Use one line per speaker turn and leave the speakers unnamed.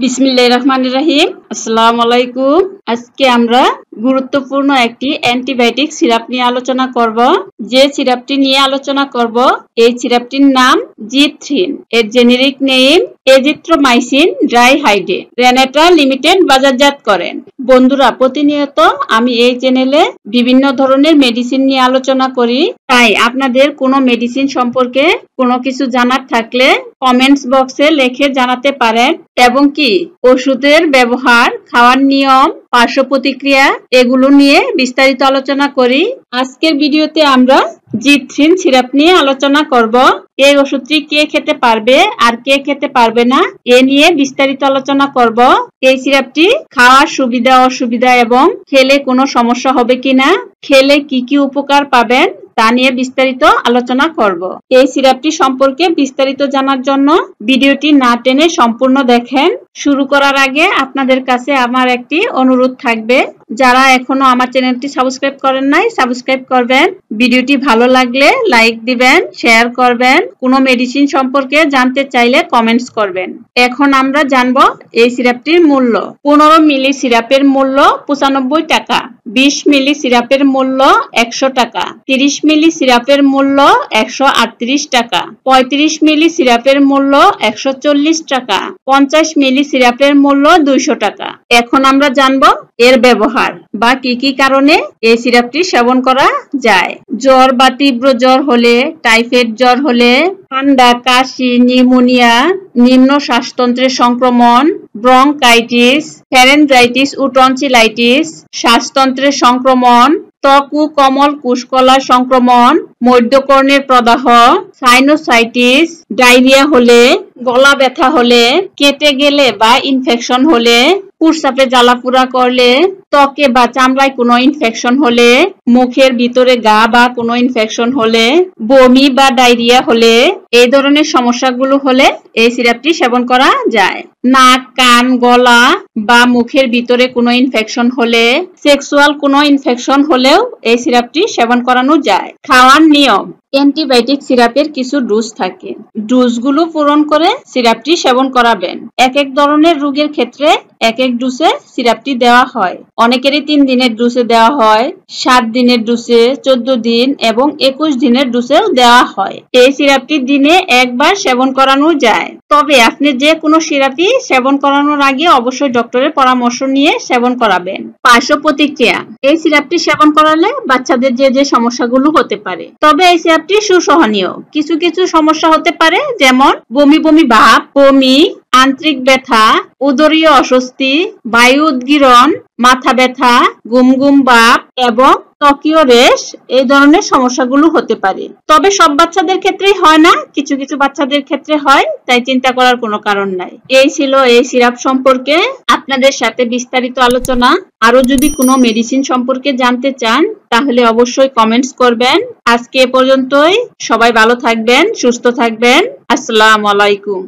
বিসমিল্লাহ রহমান রাহিম আসসালাম আলাইকুম আজকে আমরা গুরুত্বপূর্ণ একটি অ্যান্টিবায়োটিক সিরাপ নিয়ে আলোচনা করব যে সিরাপটি নিয়ে আলোচনা করব এই সিরাপটির নাম জিথ্রিন এর generic name azithromycin dihydrate Renata limited বাজারজাত করেন বন্ধুরা প্রতিনিয়ত আমি এই চ্যানেলে বিভিন্ন ধরনের মেডিসিন নিয়ে আলোচনা করি তাই আপনাদের কোনো মেডিসিন সম্পর্কে কোনো কিছু জানার থাকলে কমেন্টস বক্সে লিখে জানাতে পারেন এবং কি ওষুধের ব্যবহার খাওয়ার নিয়ম পার্শ্ব প্রতিক্রিয়া এগুলো নিয়ে বিস্তারিত আলোচনা করি আজকের ভিডিওতে আমরা জিথ্রিন সিরাপ নিয়ে আলোচনা করব এই ওষুধটি কে খেতে পারবে আর কে খেতে পারবে না এ নিয়ে বিস্তারিত আলোচনা করব এই সিরাপটি খাওয়ার সুবিধা অসুবিধা এবং খেলে কোনো সমস্যা হবে কিনা খেলে কি কি উপকার পাবেন তা নিয়ে বিস্তারিত আলোচনা করব এই সিরাপটি সম্পর্কে বিস্তারিত জানার জন্য ভিডিওটি না টেনে সম্পূর্ণ দেখেন শুরু করার আগে আপনাদের কাছে আমার একটি অনুরোধ থাকবে যারা এখনো আমার চ্যানেলটি সাবস্ক্রাইব করেন নাই সাবস্ক্রাইব করবেন ভিডিওটি ভালো লাগলে লাইক দিবেন শেয়ার করবেন কোনো মেডিসিন সম্পর্কে জানতে চাইলে কমেন্টস করবেন এখন আমরা জানব এই সিরাপটির মূল্য পনেরো মিলি সিরাপের মূল্য পঁচানব্বই টাকা বিশ মিলি সিরাপের মূল্য একশো টাকা তিরিশ মিলি সিরাপের মূল্য একশো আটত্রিশ টাকা পঁয়ত্রিশ মিলি সিরাপের মূল্য একশো চল্লিশ টাকা পঞ্চাশ মিলি সিরাপের মূল্য দুইশো টাকা এখন আমরা জানবো এর ব্যবহার বা কি কি কারণে এই সিরাপটি সেবন করা যায় জ্বর বা তীব্র জ্বর হলে টাইফয়েড জ্বর হলে ঠান্ডা কাশি নিউমোনিয়া নিম্ন শ্বাসতন্ত্রের সংক্রমণ ব্রঙ্কাইটিস ফ্যারেনজাইটিস ও টনসিলাইটিস শ্বাসতন্ত্রের সংক্রমণ ত্বক ও কমল কুশকলা সংক্রমণ মধ্যকর্ণের প্রদাহ সাইনোসাইটিস ডায়রিয়া হলে গলা ব্যথা হলে কেটে গেলে বা ইনফেকশন হলে পুরসাপে জ্বালাপুরা করলে ত্বকে বা চামড়ায় কোনো ইনফেকশন হলে মুখের ভিতরে গা বা কোনো ইনফেকশন হলে বমি বা ডায়রিয়া হলে এই ধরনের সমস্যাগুলো হলে এই সিরাপটি সেবন করা যায় নাক কান গলা বা মুখের ভিতরে কোনো ইনফেকশন হলে সেক্সুয়াল কোনো ইনফেকশন হলেও এই সিরাপটি সেবন করানো যায় খাওয়ার নিয়ম অ্যান্টিবায়োটিক সিরাপের কিছু ডোজ থাকে ডোজগুলো পূরণ করে সিরাপটি সেবন করাবেন এক এক ধরনের রোগের ক্ষেত্রে এক এক ডোসে সিরাপটি দেওয়া হয় অনেকেরই তিন দিনের ডোসে দেওয়া হয় সাত দিনের ডোসে চোদ্দ দিন এবং একুশ দিনের ডোসেও দেওয়া হয় এই সিরাপটি দিনে একবার সেবন করানো যায় তবে আপনি যে কোনো সিরাপই সেবন করানোর আগে অবশ্যই ডক্টরের পরামর্শ নিয়ে সেবন করাবেন পার্শ্ব প্রতিক্রিয়া এই সিরাপটি সেবন করালে বাচ্চাদের যে যে সমস্যাগুলো হতে পারে তবে এই সিরাপটি সুসহনীয় কিছু কিছু সমস্যা হতে পারে যেমন বমি বমি ভাব বমি আন্ত্রিক ব্যথা উদরীয় অস্বস্তি বায়ু উদ্গিরণ মাথা ব্যথা গুমগুম বাপ এবং ত্বকীয় রেশ এই ধরনের সমস্যাগুলো হতে পারে তবে সব বাচ্চাদের ক্ষেত্রেই হয় না কিছু কিছু বাচ্চাদের ক্ষেত্রে হয় তাই চিন্তা করার কোনো কারণ নাই এই ছিল এই সিরাপ সম্পর্কে আপনাদের সাথে বিস্তারিত আলোচনা আরো যদি কোনো মেডিসিন সম্পর্কে জানতে চান তাহলে অবশ্যই কমেন্টস করবেন আজকে এ পর্যন্তই সবাই ভালো থাকবেন সুস্থ থাকবেন আসসালামু আলাইকুম